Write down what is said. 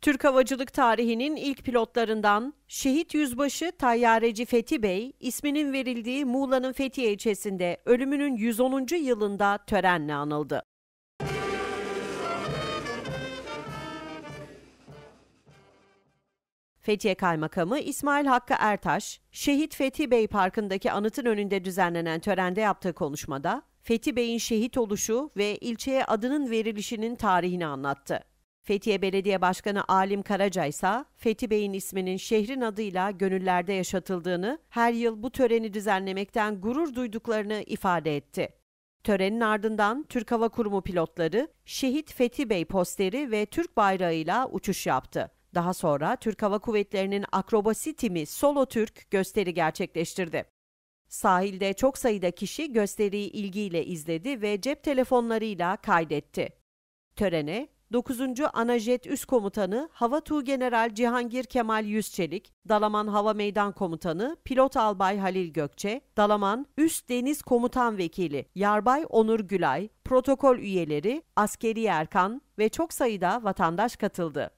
Türk havacılık tarihinin ilk pilotlarından şehit yüzbaşı tayyareci Fethi Bey isminin verildiği Muğla'nın Fethiye ilçesinde ölümünün 110. yılında törenle anıldı. Fethiye Kaymakamı İsmail Hakkı Ertaş, Şehit Fethi Bey Parkı'ndaki anıtın önünde düzenlenen törende yaptığı konuşmada Fethi Bey'in şehit oluşu ve ilçeye adının verilişinin tarihini anlattı. Fethiye Belediye Başkanı Alim Karaca ise Fethi Bey'in isminin şehrin adıyla gönüllerde yaşatıldığını, her yıl bu töreni düzenlemekten gurur duyduklarını ifade etti. Törenin ardından Türk Hava Kurumu pilotları şehit Fethi Bey posteri ve Türk bayrağıyla uçuş yaptı. Daha sonra Türk Hava Kuvvetleri'nin akrobasi timi Solo Türk gösteri gerçekleştirdi. Sahilde çok sayıda kişi gösteriyi ilgiyle izledi ve cep telefonlarıyla kaydetti. Törene 9. Anajet Üst Komutanı Hava Tuğ General Cihangir Kemal Yüzçelik, Dalaman Hava Meydan Komutanı Pilot Albay Halil Gökçe, Dalaman Üst Deniz Komutan Vekili Yarbay Onur Gülay, protokol üyeleri, askeri erkan ve çok sayıda vatandaş katıldı.